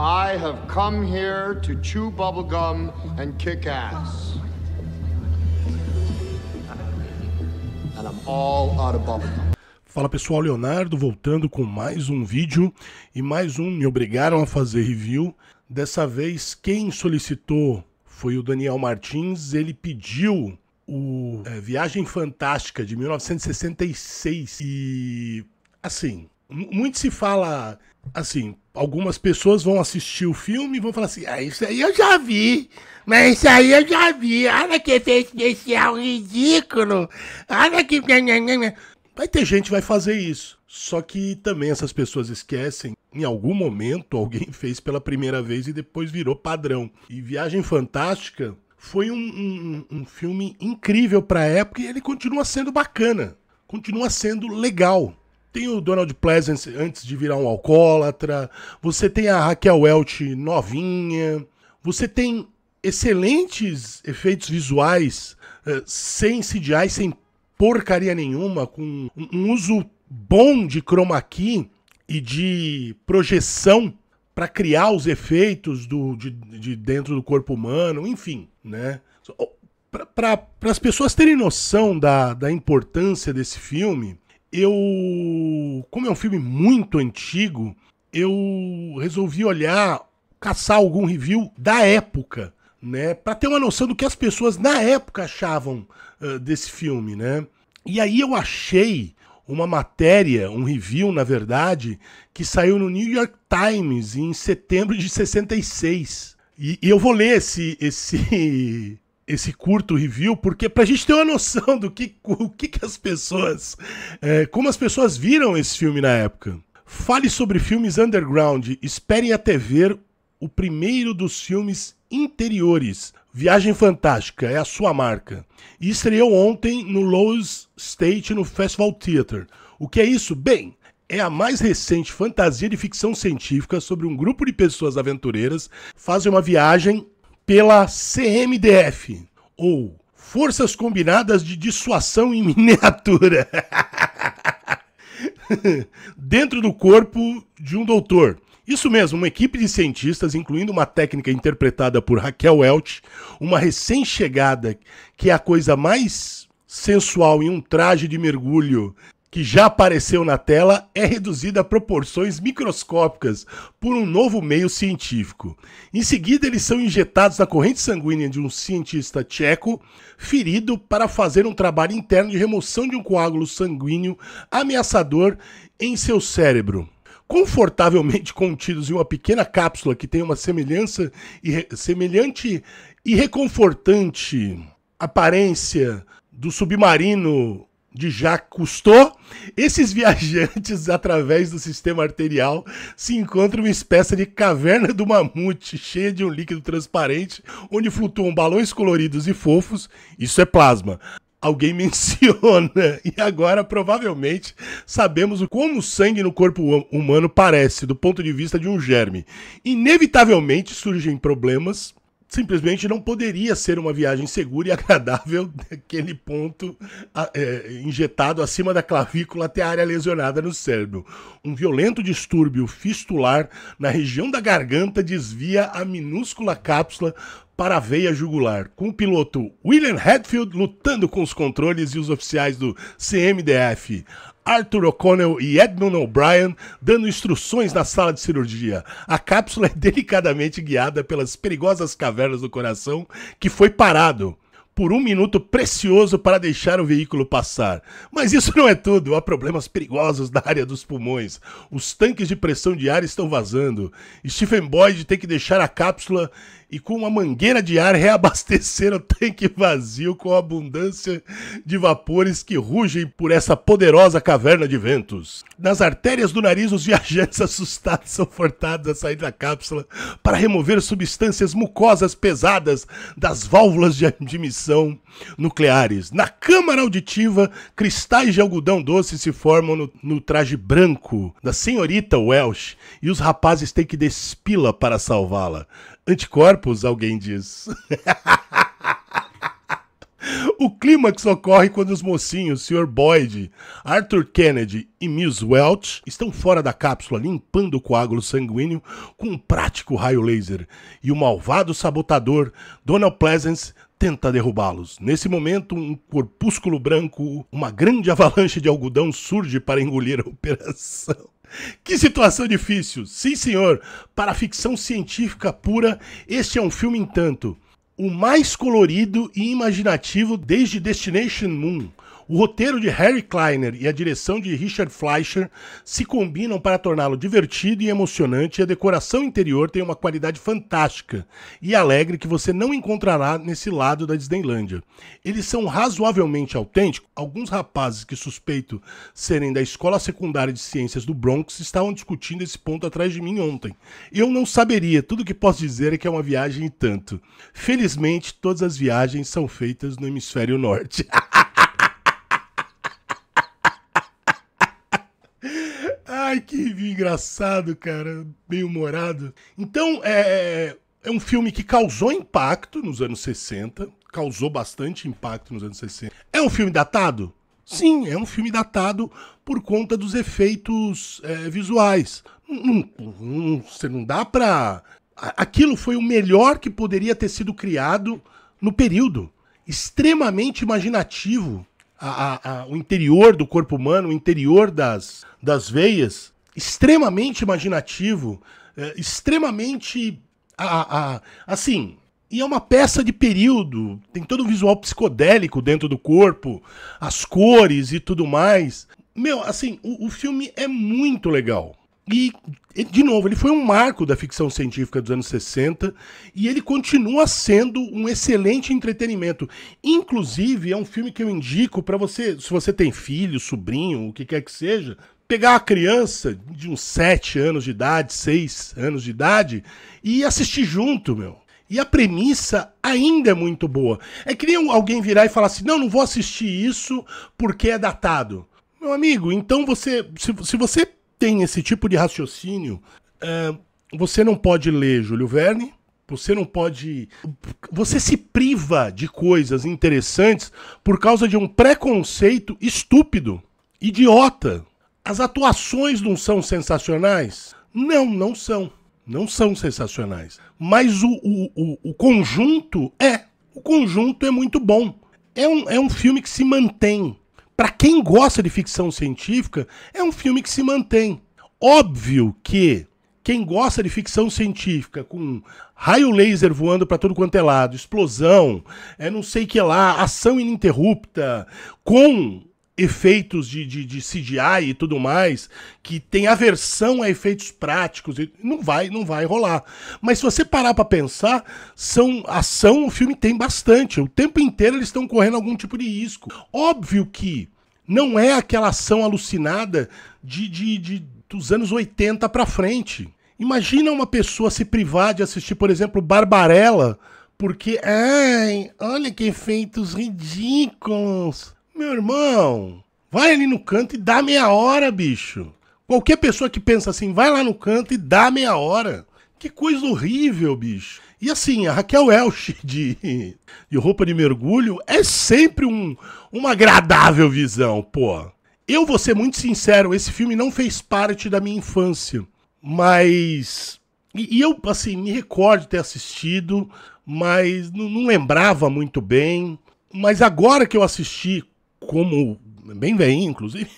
I have come here to chew bubblegum and kick ass. And I'm all out of bubblegum. Fala pessoal, Leonardo voltando com mais um vídeo e mais um me obrigaram a fazer review. Dessa vez quem solicitou foi o Daniel Martins, ele pediu o é, Viagem Fantástica de 1966 e assim, muito se fala assim, algumas pessoas vão assistir o filme e vão falar assim: ah, isso aí eu já vi, mas isso aí eu já vi, olha que efeito especial ridículo, olha que. Vai ter gente que vai fazer isso. Só que também essas pessoas esquecem, em algum momento alguém fez pela primeira vez e depois virou padrão. E Viagem Fantástica foi um, um, um filme incrível para a época e ele continua sendo bacana, continua sendo legal tem o Donald Pleasance antes de virar um alcoólatra, você tem a Raquel Welch novinha, você tem excelentes efeitos visuais eh, sem CGI, sem porcaria nenhuma, com um uso bom de chroma key e de projeção para criar os efeitos do, de, de, dentro do corpo humano, enfim, né? Oh, para as pessoas terem noção da, da importância desse filme, eu. Como é um filme muito antigo, eu resolvi olhar, caçar algum review da época, né? Pra ter uma noção do que as pessoas na época achavam uh, desse filme, né? E aí eu achei uma matéria, um review, na verdade, que saiu no New York Times em setembro de 66. E, e eu vou ler esse, esse esse curto review, porque para a gente ter uma noção do que, o que, que as pessoas. É, como as pessoas viram esse filme na época. Fale sobre filmes underground. Esperem até ver o primeiro dos filmes interiores. Viagem Fantástica é a sua marca. E estreou ontem no Lowe's State no Festival Theater. O que é isso? Bem, é a mais recente fantasia de ficção científica sobre um grupo de pessoas aventureiras fazem uma viagem pela CMDF, ou Forças Combinadas de Dissuação em Miniatura, dentro do corpo de um doutor. Isso mesmo, uma equipe de cientistas, incluindo uma técnica interpretada por Raquel Welch, uma recém-chegada que é a coisa mais sensual em um traje de mergulho que já apareceu na tela é reduzida a proporções microscópicas por um novo meio científico. Em seguida, eles são injetados na corrente sanguínea de um cientista tcheco ferido para fazer um trabalho interno de remoção de um coágulo sanguíneo ameaçador em seu cérebro confortavelmente contidos em uma pequena cápsula que tem uma semelhança e semelhante e reconfortante aparência do submarino de Jacques Cousteau, esses viajantes, através do sistema arterial, se encontram uma espécie de caverna do mamute, cheia de um líquido transparente, onde flutuam balões coloridos e fofos. Isso é plasma alguém menciona. E agora, provavelmente, sabemos como o sangue no corpo hum-, humano parece, do ponto de vista de um germe. Inevitavelmente surgem problemas simplesmente não poderia ser uma viagem segura e agradável daquele ponto é, injetado acima da clavícula até a área lesionada no cérebro. Um violento distúrbio fistular na região da garganta desvia a minúscula cápsula para a veia jugular, com o piloto William Hatfield lutando com os controles e os oficiais do CMDF. Arthur O'Connell e Edmund O'Brien dando instruções na sala de cirurgia. A cápsula é delicadamente guiada pelas perigosas cavernas do coração, que foi parado por um minuto precioso para deixar o veículo passar. Mas isso não é tudo, há problemas perigosos na área dos pulmões. Os tanques de pressão de ar estão vazando. Stephen Boyd tem que deixar a cápsula e com uma mangueira de ar reabastecer o tanque vazio com a abundância de vapores que rugem por essa poderosa caverna de ventos. Nas artérias do nariz, os viajantes assustados são forçados a sair da cápsula para remover substâncias mucosas pesadas das válvulas de admissão nucleares. Na câmara auditiva, cristais de algodão doce se formam no, no traje branco da senhorita Welsh e os rapazes têm que despila para salvá-la. Anticorpos, alguém diz. o clímax ocorre quando os mocinhos Sr. Boyd, Arthur Kennedy e Miss Welch estão fora da cápsula limpando o coágulo sanguíneo com um prático raio laser e o malvado sabotador Donald Pleasance tenta derrubá-los. Nesse momento, um corpúsculo branco, uma grande avalanche de algodão surge para engolir a operação. Que situação difícil! Sim, senhor! Para a ficção científica pura, este é um filme em tanto. O mais colorido e imaginativo desde Destination Moon. O roteiro de Harry Kleiner e a direção de Richard Fleischer se combinam para torná-lo divertido e emocionante, e a decoração interior tem uma qualidade fantástica e alegre que você não encontrará nesse lado da Disneylândia. Eles são razoavelmente autênticos. Alguns rapazes que suspeito serem da Escola Secundária de Ciências do Bronx estavam discutindo esse ponto atrás de mim ontem. Eu não saberia, tudo que posso dizer é que é uma viagem e tanto. Felizmente, todas as viagens são feitas no hemisfério norte. Ai, que engraçado, cara. Bem humorado. Então, é, é um filme que causou impacto nos anos 60. Causou bastante impacto nos anos 60. É um filme datado? Sim, é um filme datado por conta dos efeitos é, visuais. Não, não, você não dá pra. Aquilo foi o melhor que poderia ter sido criado no período. Extremamente imaginativo a, a, o interior do corpo humano, o interior das, das veias, extremamente imaginativo, é, extremamente. A, assim, e é uma peça de período, tem todo o um visual psicodélico dentro do corpo, as cores e tudo mais. Meu, assim, o, o filme é muito legal. E, de novo, ele foi um marco da ficção científica dos anos 60 e ele continua sendo um excelente entretenimento. Inclusive, é um filme que eu indico para você, se você tem filho, sobrinho, o que quer que seja, pegar uma criança de uns 7 anos de idade, 6 anos de idade e assistir junto, meu. E a premissa ainda é muito boa. É que nem alguém virar e falar assim: não, não vou assistir isso porque é datado. Meu amigo, então você. Se, se você tem esse tipo de raciocínio, é, você não pode ler Júlio Verne, você não pode. Você se priva de coisas interessantes por causa de um preconceito estúpido, idiota. As atuações não são sensacionais? Não, não são. Não são sensacionais. Mas o, o, o, o conjunto é. O conjunto é muito bom. É um, é um filme que se mantém para quem gosta de ficção científica, é um filme que se mantém. Óbvio que quem gosta de ficção científica com raio laser voando para todo quanto é lado, explosão, é não sei que lá, ação ininterrupta, com efeitos de, de, de, CGI e tudo mais, que tem aversão a efeitos práticos, não vai, não vai rolar. Mas se você parar para pensar, são ação, o filme tem bastante. O tempo inteiro eles estão correndo algum tipo de risco. Óbvio que não é aquela ação alucinada de, de, de dos anos 80 para frente. Imagina uma pessoa se privar de assistir, por exemplo, Barbarella, porque, ai, olha que efeitos ridículos meu irmão, vai ali no canto e dá meia hora, bicho. Qualquer pessoa que pensa assim, vai lá no canto e dá meia hora. Que coisa horrível, bicho. E assim, a Raquel Welch de, de roupa de mergulho é sempre um, uma agradável visão, pô. Eu vou ser muito sincero, esse filme não fez parte da minha infância. Mas. E, e eu, assim, me recordo de ter assistido, mas não, não lembrava muito bem. Mas agora que eu assisti como bem veinho, inclusive,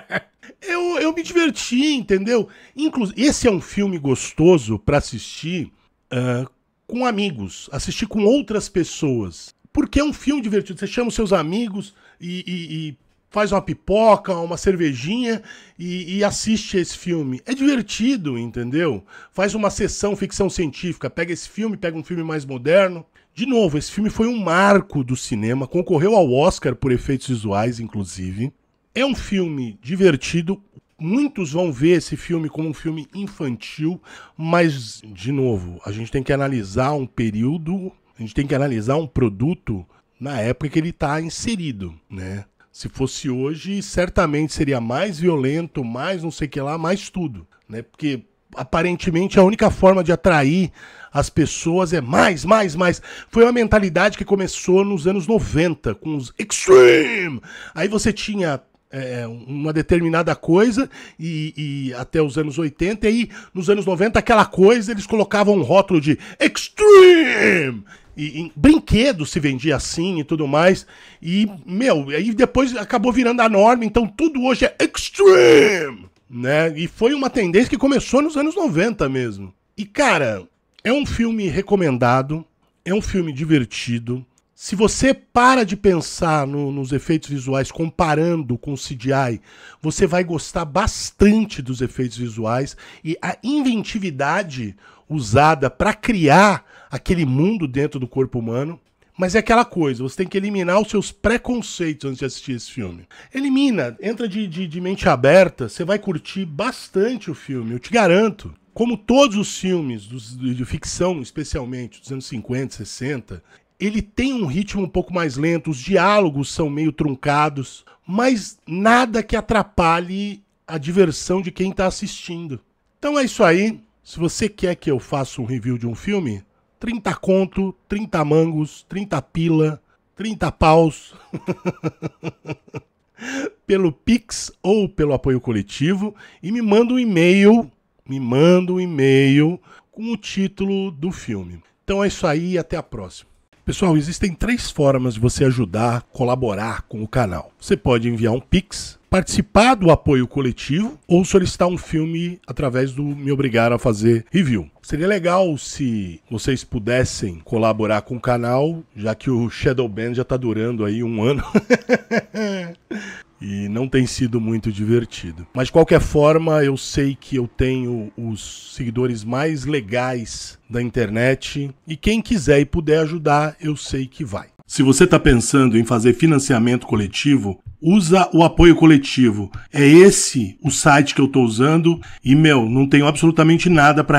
eu, eu me diverti, entendeu? inclusive esse é um filme gostoso para assistir uh, com amigos, assistir com outras pessoas. Porque é um filme divertido. Você chama os seus amigos e, e, e faz uma pipoca, uma cervejinha e, e, assiste esse filme. É divertido, entendeu? Faz uma sessão ficção científica. Pega esse filme, pega um filme mais moderno. De novo, esse filme foi um marco do cinema, concorreu ao Oscar por efeitos visuais, inclusive. É um filme divertido. Muitos vão ver esse filme como um filme infantil, mas, de novo, a gente tem que analisar um período, a gente tem que analisar um produto na época que ele está inserido, né? Se fosse hoje, certamente seria mais violento, mais não sei o que lá, mais tudo, né? Porque aparentemente a única forma de atrair as pessoas é mais, mais, mais. Foi uma mentalidade que começou nos anos 90, com os extreme. Aí você tinha é, uma determinada coisa e, e, até os anos 80, e aí nos anos 90 aquela coisa eles colocavam um rótulo de extreme. E, e brinquedo se vendia assim e tudo mais. E, meu, aí depois acabou virando a norma, então tudo hoje é extreme né? E foi uma tendência que começou nos anos 90 mesmo. E cara, é um filme recomendado, é um filme divertido. Se você para de pensar no, nos efeitos visuais comparando com o CGI, você vai gostar bastante dos efeitos visuais e a inventividade usada para criar aquele mundo dentro do corpo humano. Mas é aquela coisa, você tem que eliminar os seus preconceitos antes de assistir esse filme. Elimina, entra de, de, de mente aberta, você vai curtir bastante o filme, eu te garanto. Como todos os filmes dos, de ficção, especialmente dos anos 50, 60, ele tem um ritmo um pouco mais lento, os diálogos são meio truncados, mas nada que atrapalhe a diversão de quem está assistindo. Então é isso aí. Se você quer que eu faça um review de um filme, 30 conto, 30 mangos, 30 pila, 30 paus. pelo Pix ou pelo apoio coletivo e me manda um e-mail, me manda um e-mail com o título do filme. Então é isso aí, até a próxima. Pessoal, existem três formas de você ajudar, colaborar com o canal. Você pode enviar um Pix, participar do apoio coletivo ou solicitar um filme através do Me Obrigar a Fazer Review. Seria legal se vocês pudessem colaborar com o canal, já que o Shadow Band já está durando aí um ano. não tem sido muito divertido. Mas de qualquer forma, eu sei que eu tenho os seguidores mais legais da internet e quem quiser e puder ajudar, eu sei que vai. Se você está pensando em fazer financiamento coletivo, usa o apoio coletivo. É esse o site que eu estou usando e, meu, não tenho absolutamente nada para